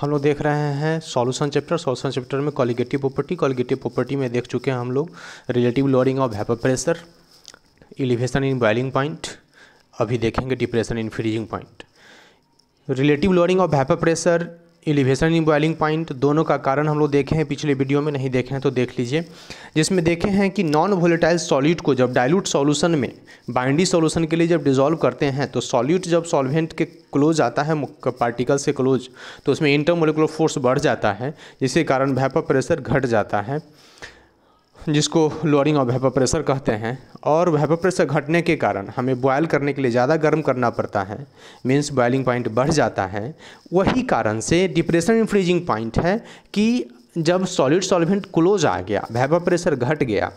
हम लोग देख रहे हैं सॉल्यूशन चैप्टर सॉल्यूशन चैप्टर में कॉलिगेटिव प्रॉपर्टी कॉलिगेटिव प्रॉपर्टी में देख चुके हैं हम लोग relative lowering of vapour pressure elevation in boiling point अभी देखेंगे depression in freezing point relative lowering of vapour pressure elevation in boiling point दोनों का कारण हम लोग देखे हैं पिछले वीडियो में नहीं देखे हैं तो देख लीजिए जिसमें देखे हैं कि नॉन वोलेटाइल सॉल्यूट को जब डाइल्यूट सॉल्यूशन में बाइंडी सॉल्यूशन के लिए जब डिजोल्व करते हैं तो सॉल्यूट जब सॉल्वेंट के क्लोज आता है पार्टिकल से क्लोज तो उसमें इंटरमोलिकुलर फोर्स बढ़ जाता है जिसके कारण वेपर प्रेशर घट जाता है जिसको लोअरिंग ऑफ वेपर प्रेशर कहते हैं और वेपर प्रेशर घटने के कारण हमें बॉयल करने के लिए ज़्यादा गर्म करना पड़ता है मीन्स बॉयलिंग पॉइंट बढ़ जाता है वही कारण से डिप्रेशन इन फ्रीजिंग पॉइंट है कि जब सॉलिड सॉल्वेंट क्लोज आ गया वेपर प्रेशर घट गया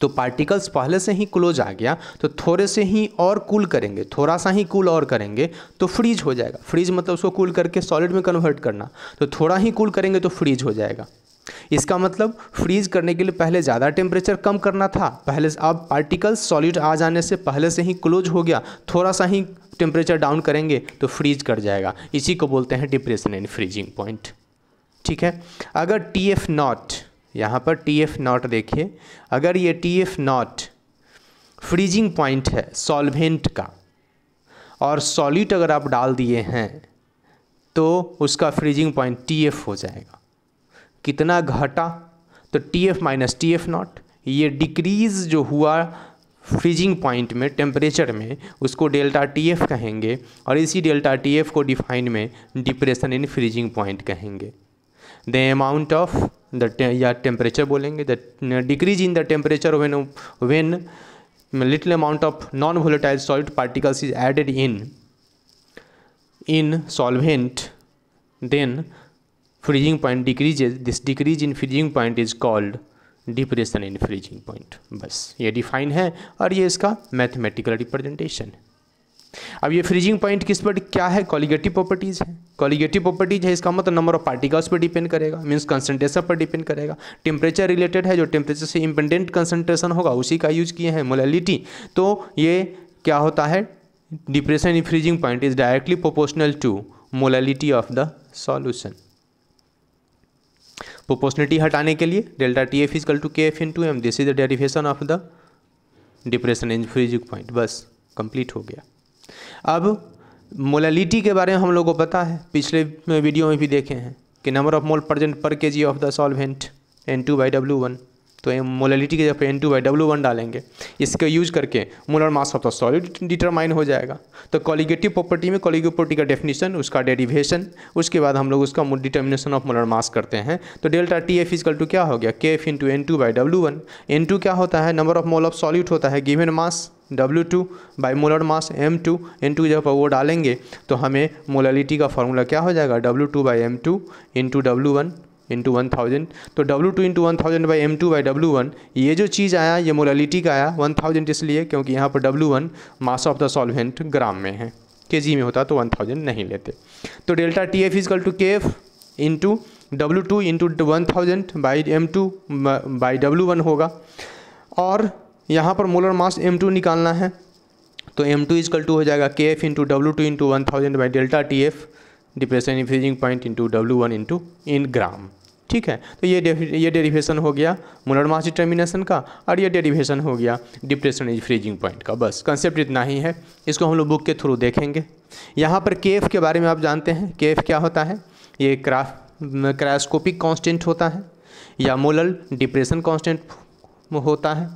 तो पार्टिकल्स पहले से ही क्लोज आ गया तो थोड़े से ही और कूल करेंगे थोड़ा सा ही कूल और करेंगे तो फ्रीज हो जाएगा फ्रीज मतलब उसको कूल करके सॉलिड में कन्वर्ट करना तो थोड़ा ही कूल करेंगे तो फ्रीज हो जाएगा इसका मतलब फ्रीज करने के लिए पहले ज़्यादा टेम्परेचर कम करना था पहले अब पार्टिकल सॉलिड आ जाने से पहले से ही क्लोज हो गया थोड़ा सा ही टेम्परेचर डाउन करेंगे तो फ्रीज कर जाएगा इसी को बोलते हैं डिप्रेशन एंड फ्रीजिंग पॉइंट ठीक है अगर टी एफ नॉट यहाँ पर टी एफ नॉट देखिए अगर ये T F not freezing point है सॉल्वेंट का और सॉलिड अगर आप डाल दिए हैं तो उसका फ्रीजिंग पॉइंट टी एफ हो जाएगा कितना घटा तो T F minus T F not ये डिक्रीज़ जो हुआ फ्रीजिंग पॉइंट में टेम्परेचर में उसको डेल्टा टी एफ कहेंगे और इसी डेल्टा टी एफ को डिफाइन में डिप्रेशन इन फ्रीजिंग पॉइंट कहेंगे द अमाउंट ऑफ द या टेम्परेचर बोलेंगे the decrease in the temperature when when little amount of non volatile salt particles is added in in solvent then freezing point decreases this decrease in freezing point is called depression in freezing point बस ये define है और ये इसका mathematical representation है अब ये freezing point किस पर क्या है कॉलीगेटिव प्रॉपर्टीज़ है कॉलीगेटिव प्रॉपर्टीज़ है इसका मतलब नंबर ऑफ पार्टिकल्स पर डिपेंड करेगा मीन्स कंसनट्रेशन पर डिपेंड करेगा टेम्परेचर रिलेटेड है जो टेम्परेचर से इंपेंडेंट कंसनट्रेशन होगा उसी का यूज किए हैं मोलैलिटी तो ये क्या होता है depression in freezing point is directly proportional to molality of the solution proportionality हटाने के लिए delta T F is equal to K F in to M this is the derivation of the depression in freezing point बस complete हो गया अब molality के बारे में हम लोगों को पता है पिछले वीडियो में भी देखे हैं कि number of mole present per K G of the solvent N two by W one तो मोललिटी की जगह जब N two by W one डालेंगे इसका यूज करके molar mass of the solid determine हो जाएगा तो कॉलिगेटिव प्रॉपर्टी में कॉलिगेटिव प्रॉपर्टी का डेफिनेशन उसका डेरिवेशन उसके बाद हम लोग उसका डिटर्मिनेशन ऑफ मोलर मास करते हैं तो delta T F is equal to क्या हो गया K F in into N two by W one N two क्या होता है number of mole of solute होता है given mass W two by molar mass M two N two जब वो डालेंगे तो हमें मोलालिटी का फॉर्मूला क्या हो जाएगा W two by M two into W one into one thousand तो W two into one thousand by M two by W one ये जो चीज़ आया ये मोलालिटी का आया वन थाउजेंड इसलिए क्योंकि यहाँ पर W one mass of the solvent gram में है के जी में होता तो वन थाउजेंड नहीं लेते तो delta T F is equal to K F into W two into one thousand by M two by W one होगा और यहाँ पर मोलर मास एम टू निकालना है तो एम टू इजकल टू हो जाएगा K F into W two into one thousand by delta T F depression in freezing point into W one into in gram ठीक है तो ये ये डेरिवेशन हो गया मुनर मास डिटर्मिनेशन का और ये डेरिवेशन हो गया डिप्रेशन इज फ्रीजिंग पॉइंट का बस कंसेप्ट इतना ही है इसको हम लोग बुक के थ्रू देखेंगे यहाँ पर केफ के बारे में आप जानते हैं केफ क्या होता है ये क्राफ क्रास्कोपिक कांस्टेंट होता है या मोलल डिप्रेशन कांस्टेंट होता है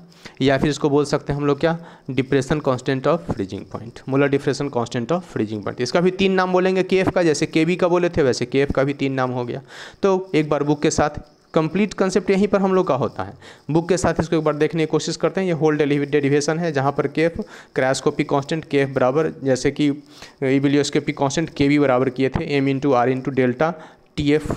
या फिर इसको बोल सकते हैं हम लोग क्या depression constant of freezing point molar depression constant of freezing point इसका भी तीन नाम बोलेंगे के का जैसे के का बोले थे वैसे के का भी तीन नाम हो गया तो एक बार बुक के साथ कंप्लीट कंसेप्ट यहीं पर हम लोग का होता है बुक के साथ इसको एक बार देखने की कोशिश करते हैं ये होल डेरिवेशन है जहाँ पर के एफ क्रैशकोपी कॉन्स्टेंट के बराबर जैसे कि इबिलियोस्कोपी कॉन्स्टेंट के बराबर किए थे M into R into delta T F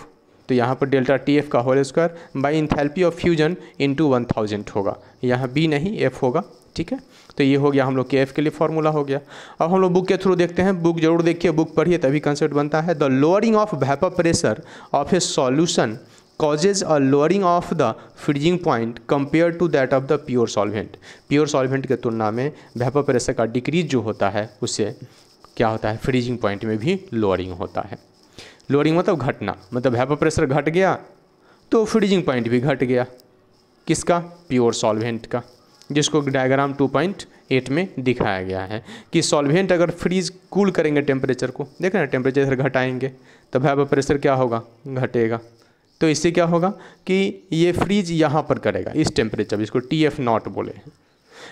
तो यहाँ पर डेल्टा टी एफ का whole square by enthalpy of fusion into one thousand होगा यहाँ बी नहीं एफ होगा ठीक है तो ये हो गया हम लोग के एफ के लिए फॉर्मूला हो गया अब हम लोग बुक के थ्रू देखते हैं बुक जरूर देखिए बुक पढ़िए तभी कंसेप्ट बनता है the lowering of vapour pressure of a solution causes a lowering of the freezing point compare to that of the pure solvent pure solvent के तुलना में वेपर प्रेशर का डिक्रीज जो होता है उससे क्या होता है फ्रीजिंग पॉइंट में भी लोअरिंग होता है लोअरिंग मतलब घटना मतलब हैपर प्रेशर घट गया तो फ्रीजिंग पॉइंट भी घट गया किसका प्योर सॉल्वेंट का जिसको डायग्राम टू पॉइंट एट में दिखाया गया है कि सॉल्वेंट अगर फ्रीज कूल करेंगे टेम्परेचर को देखें ना टेम्परेचर घटाएंगे तो हैपर प्रेशर क्या होगा घटेगा तो इससे क्या होगा कि ये फ्रीज यहाँ पर करेगा इस टेम्परेचर इसको टी एफ नॉट बोले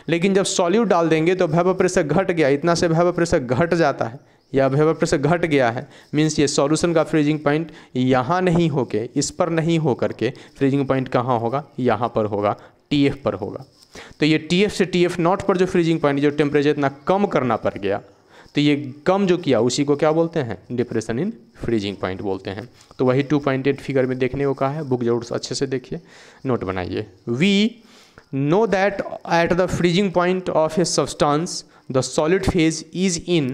लेकिन जब सॉल्यूट डाल देंगे तो वैव प्रेशर घट गया इतना से वैव प्रेशर घट जाता है या अभ्यवक्र प्रेशर घट गया है मीन्स ये सॉल्यूशन का फ्रीजिंग पॉइंट यहाँ नहीं होके इस पर नहीं हो करके फ्रीजिंग पॉइंट कहाँ होगा यहाँ पर होगा टी पर होगा तो ये टी से टी नॉट पर जो फ्रीजिंग पॉइंट जो टेम्परेचर इतना कम करना पड़ गया तो ये कम जो किया उसी को क्या बोलते हैं डिप्रेशन इन फ्रीजिंग पॉइंट बोलते हैं तो वही टू पॉइंटेड फिगर में देखने को कहा है बुक जरूर अच्छे से देखिए नोट बनाइए we know that at the freezing point of a substance the solid phase is in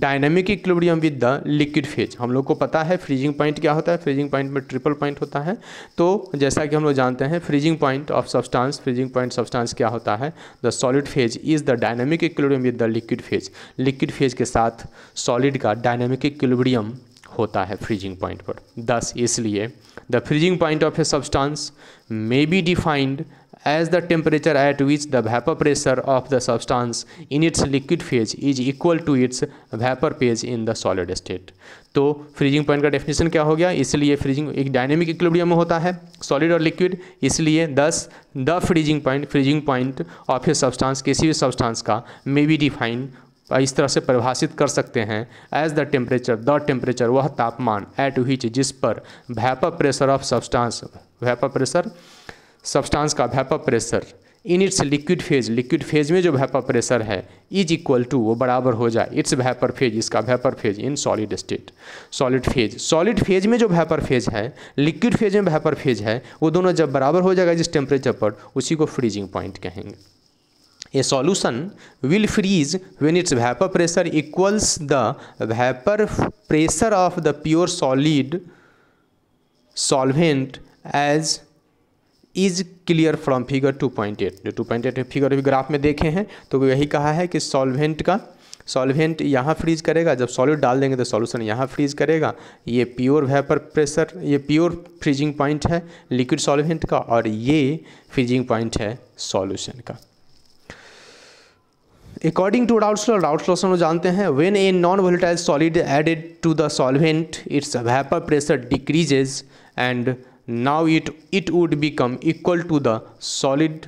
dynamic equilibrium with the liquid phase हम लोग को पता है फ्रीजिंग पॉइंट क्या होता है फ्रीजिंग पॉइंट में ट्रिपल पॉइंट होता है तो जैसा कि हम लोग जानते हैं freezing point of substance freezing point substance क्या होता है the solid phase is the dynamic equilibrium with the liquid phase liquid phase के साथ सॉलिड का डायनेमिक इक्विलिब्रियम होता है फ्रीजिंग पॉइंट पर दस इसलिए the freezing point of a substance may be defined as the temperature at which the vapour pressure of the substance in its liquid phase is equal to its vapour phase in the solid state तो freezing point का definition क्या हो गया इसलिए freezing एक dynamic equilibrium में होता है सॉलिड और लिक्विड इसलिए thus the freezing point freezing point of a substance किसी भी सब्सटांस का मे बी डिफाइंड तो इस तरह से परिभाषित कर सकते हैं as the temperature the temperature वह तापमान एट विच जिस पर vapour pressure of substance vapour pressure substance का vapour pressure in its liquid phase liquid phase में जो वैपर प्रेशर है इज इक्वल टू वो बराबर हो जाए इट्स वैपर फेज इसका vapour phase in solid state solid phase solid phase में जो वैपर फेज है लिक्विड फेज में वैपर फेज है वो दोनों जब बराबर हो जाएगा जिस टेम्परेचर पर उसी को फ्रीजिंग पॉइंट कहेंगे a solution will freeze when its vapour pressure equals the vapour pressure of the pure solid solvent as is clear from figure 2.8 जो एट फिगर अभी ग्राफ में देखे हैं तो यही कहा है कि सॉल्वेंट का सॉल्वेंट यहाँ फ्रीज करेगा जब सॉलिड डाल देंगे तो सॉल्यूशन यहाँ फ्रीज करेगा ये प्योर वेपर प्रेशर ये प्योर फ्रीजिंग पॉइंट है लिक्विड सॉल्वेंट का और ये फ्रीजिंग पॉइंट है सॉल्यूशन का अकॉर्डिंग टू लॉ से हम जानते हैं when a non volatile solid added to the solvent its vapour pressure decreases and now it it would become equal to the solid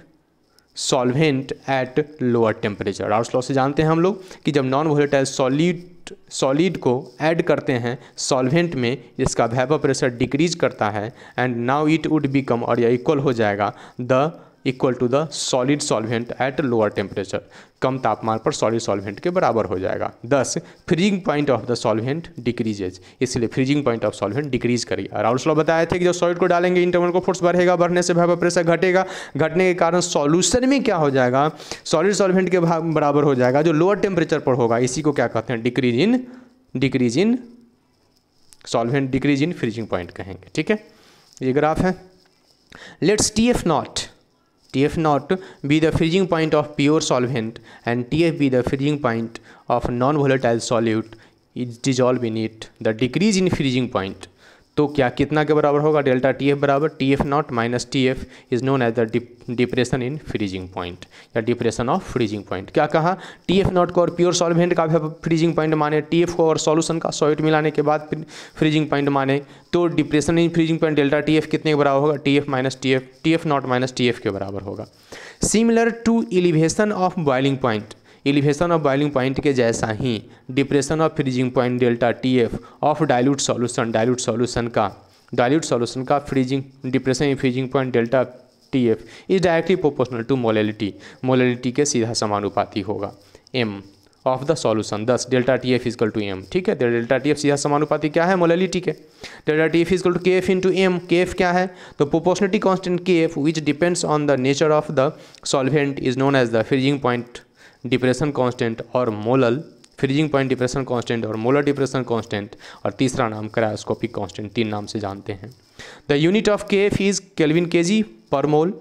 solvent at lower temperature Raoult's law से जानते हैं हम लोग कि जब नॉन वोलेटाइल सॉलिड सॉलिड को add करते हैं सॉल्वेंट में इसका वेपर प्रेशर डिक्रीज करता है and now it would become और यह इक्वल हो जाएगा the equal to the solid solvent at lower temperature कम तापमान पर सॉलिड सॉल्वेंट के बराबर हो जाएगा thus freezing point of the solvent decreases इसलिए freezing point of solvent decrease करेगा राउल लॉ बताया थे कि जब सॉलिड को डालेंगे इंटरनल को फोर्स बढ़ेगा बढ़ने से भाव प्रेशर घटेगा घटने के कारण सॉल्यूशन में क्या हो जाएगा सॉलिड सॉल्वेंट के भाव बराबर हो जाएगा जो लोअर टेम्परेचर पर होगा इसी को क्या कहते हैं decrease in decrease in solvent decrease in freezing point कहेंगे ठीक है ये ग्राफ है let's T F naught TF naught be the freezing point of pure solvent and TF be the freezing point of non-volatile solute is dissolved in it. The decrease in freezing point तो क्या कितना के बराबर होगा delta T F बराबर T F naught minus T F is known as the depression in freezing point या depression of freezing point क्या कहा टी एफ नॉट को और प्योर सॉल्वेंट का भी फ्रीजिंग पॉइंट माने टी एफ को और सॉल्यूशन का सॉइट मिलाने के बाद फ्रीजिंग पॉइंट माने तो depression in freezing point delta T F कितने के बराबर होगा T F minus T F T F naught minus T F के बराबर होगा similar to elevation of boiling point elevation of boiling point के जैसा ही depression of freezing point delta T F of dilute solution dilute solution का dilute solution का freezing depression in freezing point delta T F is directly proportional to molality molality के सीधा समानुपाती होगा M of the solution thus delta T F is equal to M ठीक है delta T F सीधा समानुपाती क्या है मोलेलिटी के delta T F is equal to K F in to K F एफ क्या है तो proportionality constant K F which depends on the nature of the solvent is known as the freezing point depression constant और molal freezing point depression constant और molar depression constant और तीसरा नाम cryoscopic constant तीन नाम से जानते हैं the unit of K F is kelvin K G per मोल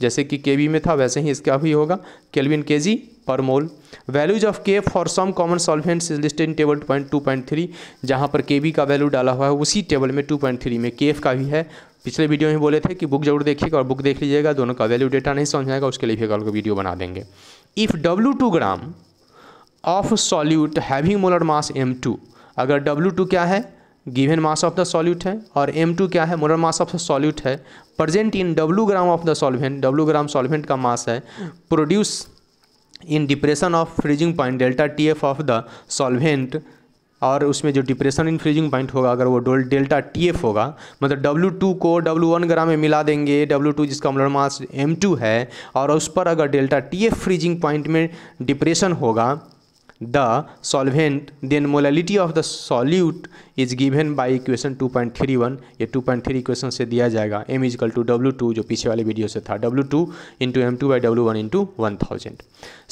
जैसे कि के में था वैसे ही इसका भी होगा kelvin K G per mol values of K for some common solvents is listed in table point two point three जहाँ पर के बी का वैल्यू डाला हुआ है उसी टेबल में टू पॉइंट थ्री में के एफ का भी है पिछले वीडियो में बोले थे कि बुक जरूर देखिएगा और बुक देख लीजिएगा दोनों का वैल्यू डेटा नहीं समझ आएगा उसके लिए भी एक को वीडियो बना देंगे if W two gram of solute having molar mass M two अगर डब्ल्यू टू क्या है given mass of the solute है और एम टू क्या है molar mass of the solute है present in W gram of the solvent W gram solvent का mass है produce in depression of freezing point delta T F of the solvent और उसमें जो डिप्रेशन इन फ्रीजिंग पॉइंट होगा अगर वो डोल डेल्टा टी एफ होगा मतलब डब्ल्यू टू को डब्ल्यू वन ग्राम में मिला देंगे डब्ल्यू टू जिसका मोलर मतलब मास एम टू है और उस पर अगर delta T F freezing point में डिप्रेशन होगा the of the solute is the by equation two point three 2.31 ये 2.3 इक्वेशन से दिया जाएगा M is equal to W two जो पीछे वाले वीडियो से था W two into M two by W one into one thousand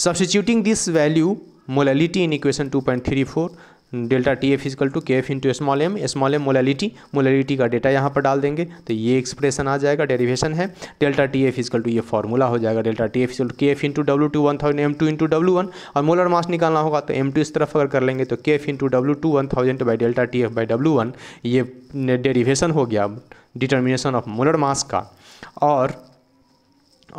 substituting this value molality in equation two point three four delta T F is equal to K F into small M small M molality molality का data यहाँ पर डाल देंगे तो ये expression आ जाएगा derivation है delta T F is equal to ये फॉर्मूला हो जाएगा delta T F is equal to K F into W two one thousand M two into W one और मोलर मास निकालना होगा तो एम टू इस तरफ अगर कर लेंगे तो K F into W two one thousand by delta T F by W one ये डेरिवेशन हो गया डिटर्मिनेशन ऑफ मोलर मास का और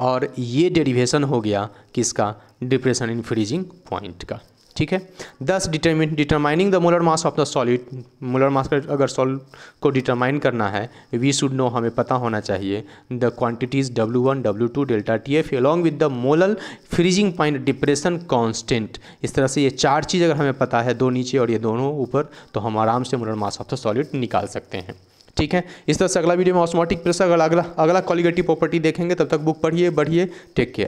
और ये डेरिवेशन हो गया किसका डिप्रेशन इन फ्रीजिंग पॉइंट का ठीक है thus determine determining the molar mass of the solid molar mass का अगर सॉल को डिटरमाइन करना है वी शुड नो हमें पता होना चाहिए the quantities W one W two delta T F along with the molar freezing point depression constant इस तरह से ये चार चीज़ अगर हमें पता है दो नीचे और ये दोनों ऊपर तो हम आराम से molar mass of the solid निकाल सकते हैं ठीक है इस तरह से अगला वीडियो में ऑस्मोटिक प्रेशर अगला अगला क्वालिगेटिव प्रॉपर्टी देखेंगे तब तक बुक पढ़िए बढ़िए टेक केयर